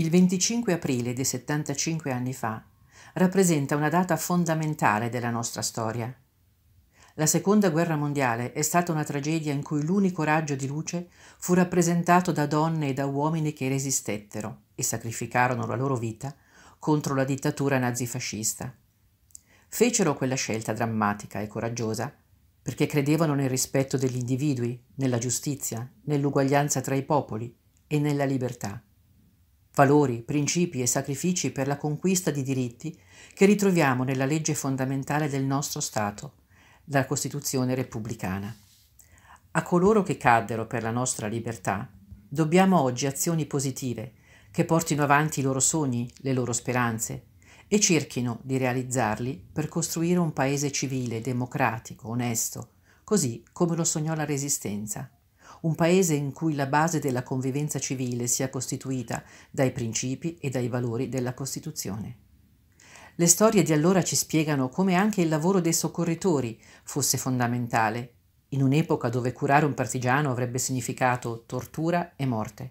Il 25 aprile di 75 anni fa rappresenta una data fondamentale della nostra storia. La seconda guerra mondiale è stata una tragedia in cui l'unico raggio di luce fu rappresentato da donne e da uomini che resistettero e sacrificarono la loro vita contro la dittatura nazifascista. Fecero quella scelta drammatica e coraggiosa perché credevano nel rispetto degli individui, nella giustizia, nell'uguaglianza tra i popoli e nella libertà valori, principi e sacrifici per la conquista di diritti che ritroviamo nella legge fondamentale del nostro Stato, la Costituzione repubblicana. A coloro che caddero per la nostra libertà dobbiamo oggi azioni positive che portino avanti i loro sogni, le loro speranze e cerchino di realizzarli per costruire un paese civile, democratico, onesto, così come lo sognò la Resistenza un paese in cui la base della convivenza civile sia costituita dai principi e dai valori della Costituzione. Le storie di allora ci spiegano come anche il lavoro dei soccorritori fosse fondamentale, in un'epoca dove curare un partigiano avrebbe significato tortura e morte.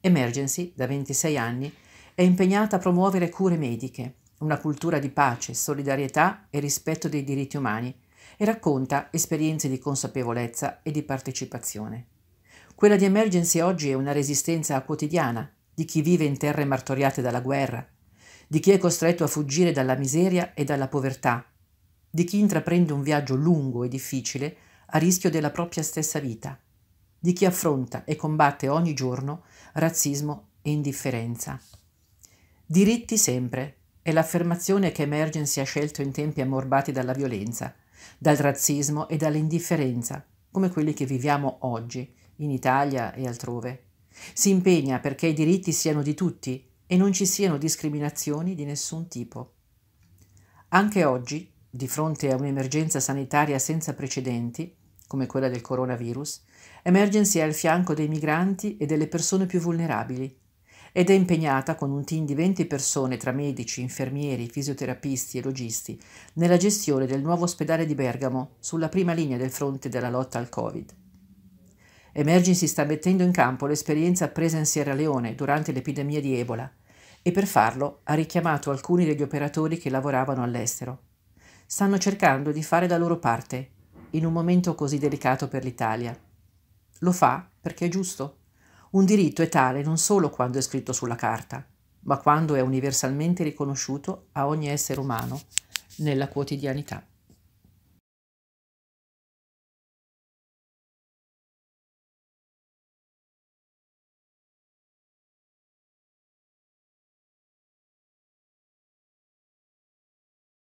Emergency, da 26 anni, è impegnata a promuovere cure mediche, una cultura di pace, solidarietà e rispetto dei diritti umani, e racconta esperienze di consapevolezza e di partecipazione. Quella di Emergency oggi è una resistenza quotidiana di chi vive in terre martoriate dalla guerra, di chi è costretto a fuggire dalla miseria e dalla povertà, di chi intraprende un viaggio lungo e difficile a rischio della propria stessa vita, di chi affronta e combatte ogni giorno razzismo e indifferenza. Diritti sempre è l'affermazione che Emergency ha scelto in tempi ammorbati dalla violenza – dal razzismo e dall'indifferenza, come quelli che viviamo oggi, in Italia e altrove. Si impegna perché i diritti siano di tutti e non ci siano discriminazioni di nessun tipo. Anche oggi, di fronte a un'emergenza sanitaria senza precedenti, come quella del coronavirus, Emergency è al fianco dei migranti e delle persone più vulnerabili ed è impegnata con un team di 20 persone tra medici, infermieri, fisioterapisti e logisti nella gestione del nuovo ospedale di Bergamo, sulla prima linea del fronte della lotta al Covid. Emergency sta mettendo in campo l'esperienza presa in Sierra Leone durante l'epidemia di Ebola e per farlo ha richiamato alcuni degli operatori che lavoravano all'estero. Stanno cercando di fare la loro parte in un momento così delicato per l'Italia. Lo fa perché è giusto. Un diritto è tale non solo quando è scritto sulla carta, ma quando è universalmente riconosciuto a ogni essere umano nella quotidianità.